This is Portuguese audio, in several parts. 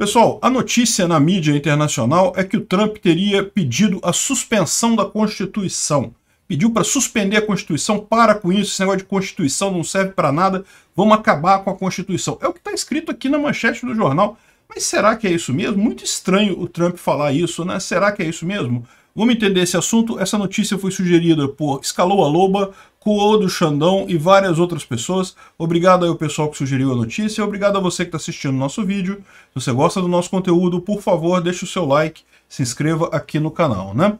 Pessoal, a notícia na mídia internacional é que o Trump teria pedido a suspensão da Constituição. Pediu para suspender a Constituição, para com isso, esse negócio de Constituição não serve para nada, vamos acabar com a Constituição. É o que está escrito aqui na manchete do jornal. Mas será que é isso mesmo? Muito estranho o Trump falar isso, né? Será que é isso mesmo? Vamos entender esse assunto. Essa notícia foi sugerida por Escalou a Loba, Kuo do Xandão e várias outras pessoas. Obrigado ao pessoal que sugeriu a notícia, obrigado a você que está assistindo o nosso vídeo. Se você gosta do nosso conteúdo, por favor, deixe o seu like, se inscreva aqui no canal, né?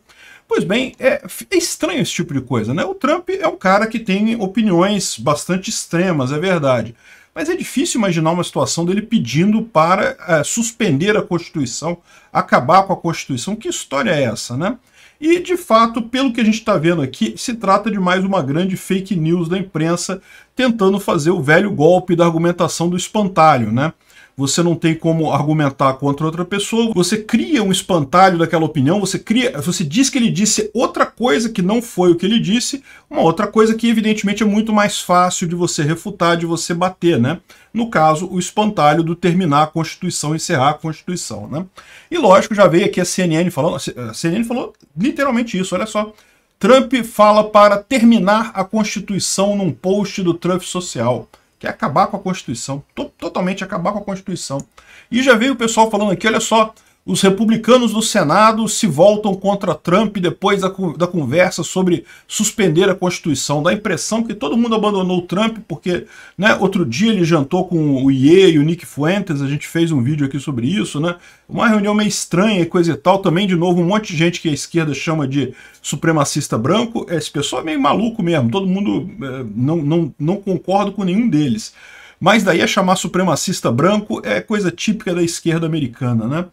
Pois bem, é, é, estranho esse tipo de coisa, né? O Trump é um cara que tem opiniões bastante extremas, é verdade. Mas é difícil imaginar uma situação dele pedindo para é, suspender a Constituição, acabar com a Constituição. Que história é essa, né? E, de fato, pelo que a gente está vendo aqui, se trata de mais uma grande fake news da imprensa tentando fazer o velho golpe da argumentação do espantalho, né? você não tem como argumentar contra outra pessoa, você cria um espantalho daquela opinião, você cria, você diz que ele disse outra coisa que não foi o que ele disse, uma outra coisa que evidentemente é muito mais fácil de você refutar, de você bater, né? No caso, o espantalho do terminar a Constituição, encerrar a Constituição, né? E lógico, já veio aqui a CNN falando, a CNN falou literalmente isso, olha só. Trump fala para terminar a Constituição num post do Trump Social. Quer é acabar com a Constituição, to totalmente acabar com a Constituição. E já veio o pessoal falando aqui, olha só, os republicanos do Senado se voltam contra Trump depois da, da conversa sobre suspender a Constituição. Dá a impressão que todo mundo abandonou Trump, porque né, outro dia ele jantou com o Ye e o Nick Fuentes, a gente fez um vídeo aqui sobre isso, né? Uma reunião meio estranha e coisa e tal. Também, de novo, um monte de gente que a esquerda chama de supremacista branco. Esse pessoal é meio maluco mesmo, todo mundo é, não, não, não concordo com nenhum deles. Mas daí a chamar supremacista branco é coisa típica da esquerda americana, né?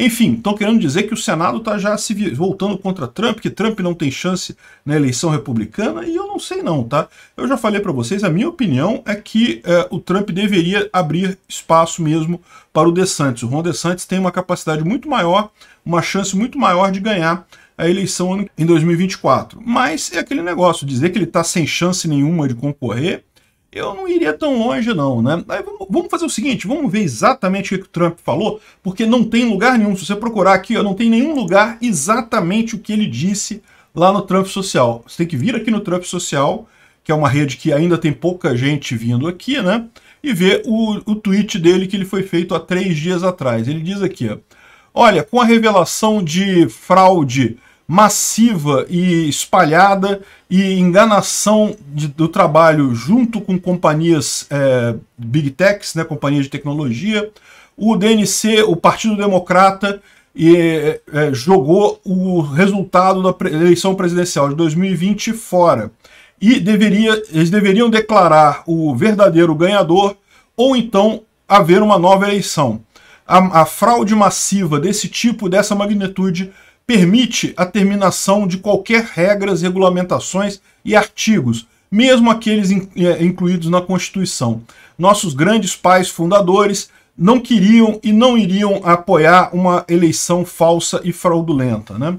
Enfim, estão querendo dizer que o Senado está já se voltando contra Trump, que Trump não tem chance na eleição republicana, e eu não sei não, tá? Eu já falei para vocês, a minha opinião é que é, o Trump deveria abrir espaço mesmo para o DeSantis. O Ron DeSantis tem uma capacidade muito maior, uma chance muito maior de ganhar a eleição em 2024. Mas é aquele negócio, dizer que ele está sem chance nenhuma de concorrer, eu não iria tão longe, não, né? Aí vamos fazer o seguinte: vamos ver exatamente o que o Trump falou, porque não tem lugar nenhum. Se você procurar aqui, ó, não tem nenhum lugar exatamente o que ele disse lá no Trump Social. Você tem que vir aqui no Trump Social, que é uma rede que ainda tem pouca gente vindo aqui, né? E ver o, o tweet dele que ele foi feito há três dias atrás. Ele diz aqui: ó, olha, com a revelação de fraude massiva e espalhada e enganação de, do trabalho junto com companhias é, big techs, né, companhias de tecnologia. O DNC, o Partido Democrata, e, é, é jogou o resultado da eleição presidencial de 2020 fora. E deveria, eles deveriam declarar o verdadeiro ganhador ou então haver uma nova eleição. a, a fraude massiva desse tipo, dessa magnitude, permite a terminação de qualquer regras, regulamentações e artigos, mesmo aqueles é, incluídos na Constituição. Nossos grandes pais fundadores não queriam e não iriam apoiar uma eleição falsa e fraudulenta. Né?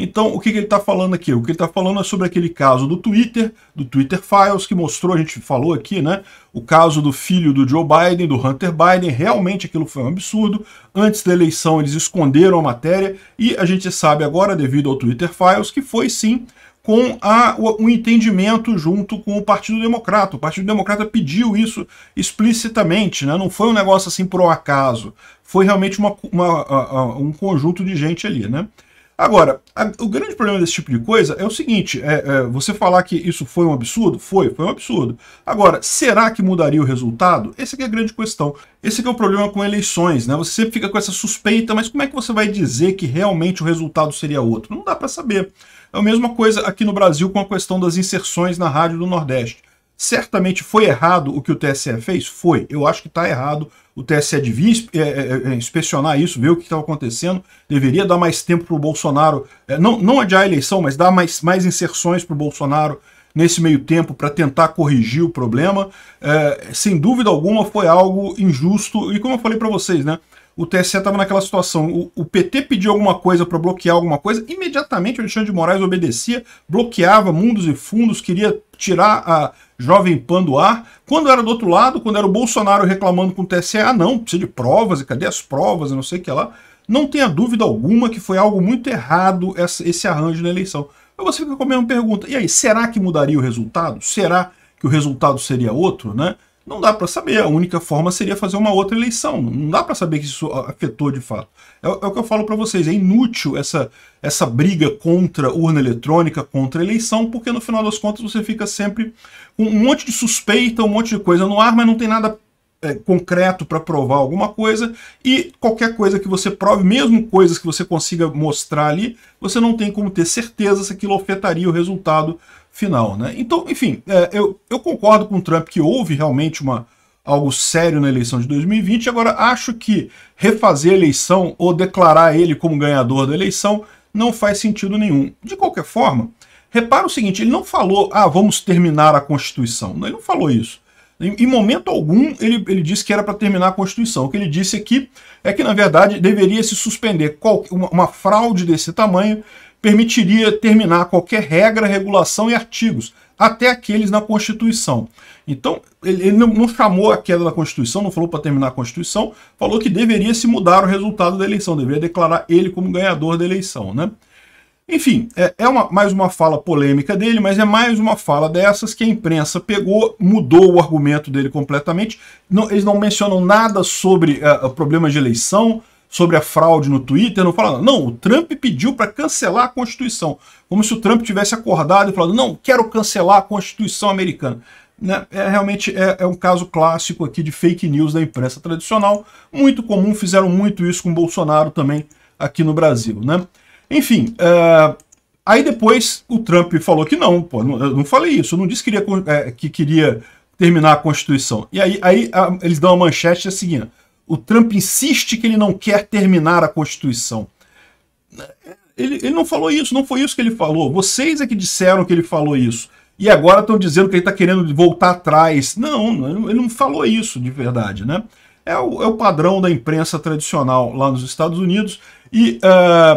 Então, o que, que ele está falando aqui? O que ele está falando é sobre aquele caso do Twitter, do Twitter Files, que mostrou, a gente falou aqui, né? O caso do filho do Joe Biden, do Hunter Biden. Realmente aquilo foi um absurdo. Antes da eleição, eles esconderam a matéria e a gente sabe agora, devido ao Twitter Files, que foi sim com a, o, entendimento junto com o Partido Democrata. O Partido Democrata pediu isso explicitamente, né? não foi um negócio assim por um acaso, foi realmente uma, uma, um conjunto de gente ali. Né? Agora, a, o grande problema desse tipo de coisa é o seguinte, é, é, você falar que isso foi um absurdo? Foi, foi um absurdo. Agora, será que mudaria o resultado? Essa é a grande questão. Esse é o problema com eleições, né? Você sempre fica com essa suspeita, mas como é que você vai dizer que realmente o resultado seria outro? Não dá para saber. É a mesma coisa aqui no Brasil com a questão das inserções na rádio do Nordeste. Certamente foi errado o que o TSE fez? Foi. Eu acho que está errado. O TSE devia é, é, é, inspecionar isso, ver o que estava acontecendo. Deveria dar mais tempo para o Bolsonaro, não, não adiar a eleição, mas dar mais, mais inserções para o Bolsonaro nesse meio tempo para tentar corrigir o problema. sem dúvida alguma foi algo injusto. E como eu falei para vocês, né? o TSE estava naquela situação. O, o, PT pediu alguma coisa para bloquear alguma coisa, imediatamente o Alexandre de Moraes obedecia, bloqueava mundos e fundos, queria tirar a, Jovem Pan do ar. Quando era do outro lado, quando era o Bolsonaro reclamando com o TSE, ah não, precisa de provas, e cadê as provas, e não sei o que lá. Não tenha dúvida alguma que foi algo muito errado esse arranjo na eleição. Aí você fica com a mesma pergunta. E aí, será que mudaria o resultado? Será que o resultado seria outro, né? Não dá para saber. A única forma seria fazer uma outra eleição. Não dá para saber que isso afetou de fato. É, é o que eu falo para vocês. É inútil essa, essa briga contra urna eletrônica, contra eleição, porque no final das contas você fica sempre com um monte de suspeita, um monte de coisa no ar, mas não tem nada é, concreto para provar alguma coisa e qualquer coisa que você prove, mesmo coisas que você consiga mostrar ali, você não tem como ter certeza se aquilo afetaria o resultado final. Né? Então, enfim, é, eu, eu concordo com o Trump que houve realmente uma, algo sério na eleição de 2020. Agora, acho que refazer a eleição ou declarar ele como ganhador da eleição não faz sentido nenhum. De qualquer forma, repara o seguinte: ele não falou, ah, vamos terminar a Constituição. Né? Ele não falou isso. Em, momento algum, ele, ele disse que era para terminar a Constituição. O que ele disse aqui é, é que, na verdade, deveria se suspender qual, uma, uma fraude desse tamanho permitiria terminar qualquer regra, regulação e artigos, até aqueles na Constituição. Então, ele não chamou a queda da Constituição, não falou para terminar a Constituição, falou que deveria se mudar o resultado da eleição, deveria declarar ele como ganhador da eleição, né? Enfim, é, é, uma, mais uma fala polêmica dele, mas é mais uma fala dessas que a imprensa pegou, mudou o argumento dele completamente. Não, eles não mencionam nada sobre uh, eh, problemas de eleição, sobre a fraude no Twitter, não fala, não, o Trump pediu para cancelar a Constituição. Como se o Trump tivesse acordado e falado, não, quero cancelar a Constituição americana. Né? É, realmente é, é um caso clássico aqui de fake news da imprensa tradicional, muito comum, fizeram muito isso com Bolsonaro também aqui no Brasil. Né? Enfim, é, aí depois o Trump falou que não, pô, não, eu não falei isso, eu não disse que queria, é, que queria terminar a Constituição. E aí, aí a, eles dão a manchete a assim, seguinte, o Trump insiste que ele não quer terminar a Constituição. Ele, ele não falou isso, não foi isso que ele falou. Vocês é que disseram que ele falou isso. E agora estão dizendo que ele está querendo voltar atrás. Não, ele não falou isso de verdade, né? É o, é o padrão da imprensa tradicional lá nos Estados Unidos. E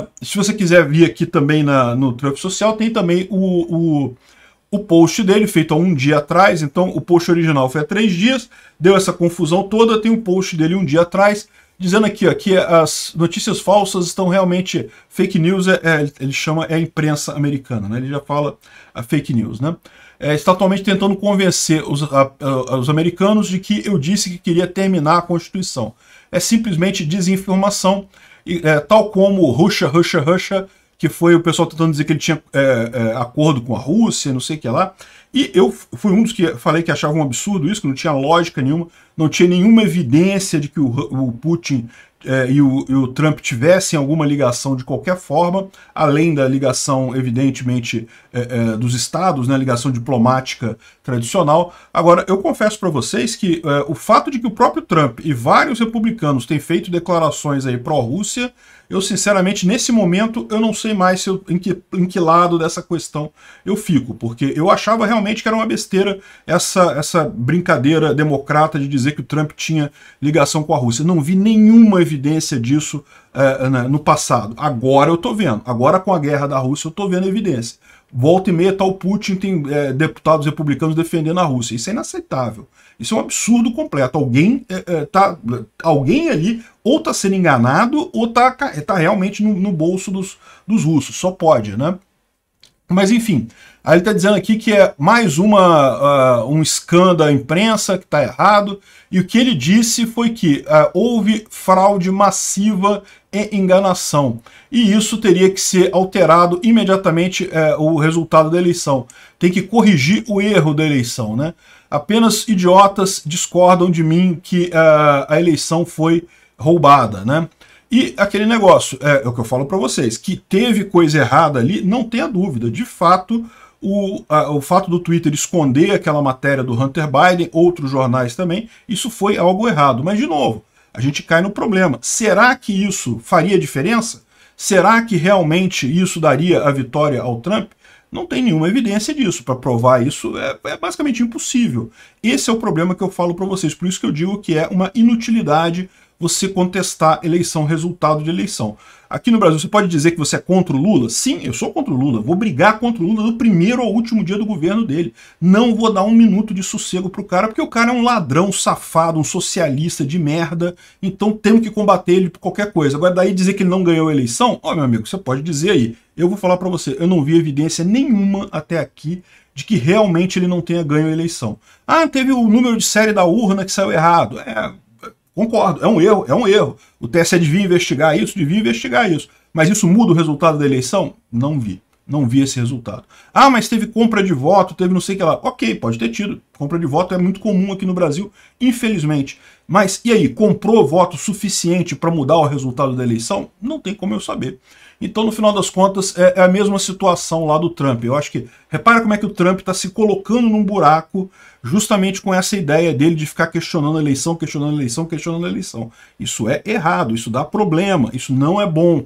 uh, se você quiser vir aqui também na, no Trump Social, tem também o, o o post dele, feito há um dia atrás, então o post original foi há três dias, deu essa confusão toda, tem um post dele um dia atrás, dizendo aqui ó, que as notícias falsas estão realmente... Fake news, é, é ele chama, é a imprensa americana, né? ele já fala a ah, fake news, né? É, está atualmente tentando convencer os, a, ah, a, ah, os americanos de que eu disse que queria terminar a Constituição. É simplesmente desinformação, e, é, tal como Russia, Russia, Russia que foi o pessoal tentando dizer que ele tinha é, é, acordo com a Rússia, não sei o que lá. E eu fui um dos que falei que achava um absurdo isso, que não tinha lógica nenhuma, não tinha nenhuma evidência de que o, o Putin é, e, o, e, o, Trump tivessem alguma ligação de qualquer forma, além da ligação, evidentemente, é, é, dos estados, né, ligação diplomática tradicional. Agora, eu confesso para vocês que é, o fato de que o próprio Trump e vários republicanos têm feito declarações aí pró-Rússia eu, sinceramente, nesse momento, eu não sei mais se eu, em, que, em que lado dessa questão eu fico, porque eu achava realmente que era uma besteira essa, essa brincadeira democrata de dizer que o Trump tinha ligação com a Rússia. Não vi nenhuma evidência disso eh, no passado. Agora eu estou vendo. Agora, com a guerra da Rússia, eu estou vendo evidência. Volta e meia tá o Putin, tem é, deputados republicanos defendendo a Rússia. Isso é inaceitável. Isso é um absurdo completo. Alguém, é, é tá, alguém ali ou tá sendo enganado ou tá, tá realmente no, no bolso dos, dos russos. Só pode, né? Mas enfim, aí ele está dizendo aqui que é mais uma, uh, um escândalo da imprensa que está errado, e o que ele disse foi que uh, houve fraude massiva e enganação. E isso teria que ser alterado imediatamente é, o resultado da eleição. Tem que corrigir o erro da eleição. Né? Apenas idiotas discordam de mim que é, a eleição foi roubada. Né? E aquele negócio, é, é o que eu falo para vocês, que teve coisa errada ali, não tenha dúvida. De fato, o, a, o fato do Twitter esconder aquela matéria do Hunter Biden, outros jornais também, isso foi algo errado. Mas, de novo, a gente cai no problema. Será que isso faria diferença? Será que realmente isso daria a vitória ao Trump? Não tem nenhuma evidência disso. Para provar isso é, é, basicamente impossível. Esse é o problema que eu falo para vocês. Por isso que eu digo que é uma inutilidade você contestar eleição, resultado de eleição. Aqui no Brasil, você pode dizer que você é contra o Lula? Sim, eu sou contra o Lula. Vou brigar contra o Lula do primeiro ao último dia do governo dele. Não vou dar um minuto de sossego pro cara, porque o cara é um ladrão safado, um socialista de merda. Então temos que combater ele por qualquer coisa. Agora, daí dizer que ele não ganhou a eleição, ó, meu amigo, você pode dizer aí. Eu vou falar para você, eu não vi evidência nenhuma até aqui de que realmente ele não tenha ganho a eleição. Ah, teve o número de série da urna que saiu errado. É, Concordo, é um erro, é um erro. O TSE devia investigar isso, devia investigar isso. Mas isso muda o resultado da eleição? Não vi não vi esse resultado. Ah, mas teve compra de voto, teve não sei o que lá. Ok, pode ter tido. Compra de voto é muito comum aqui no Brasil, infelizmente. Mas e aí, comprou voto suficiente para mudar o resultado da eleição? Não tem como eu saber. Então, no final das contas, é, é a mesma situação lá do Trump. Eu acho que, repara como é que o Trump está se colocando num buraco justamente com essa ideia dele de ficar questionando a eleição, questionando a eleição, questionando a eleição. Isso é errado, isso dá problema, isso não é bom.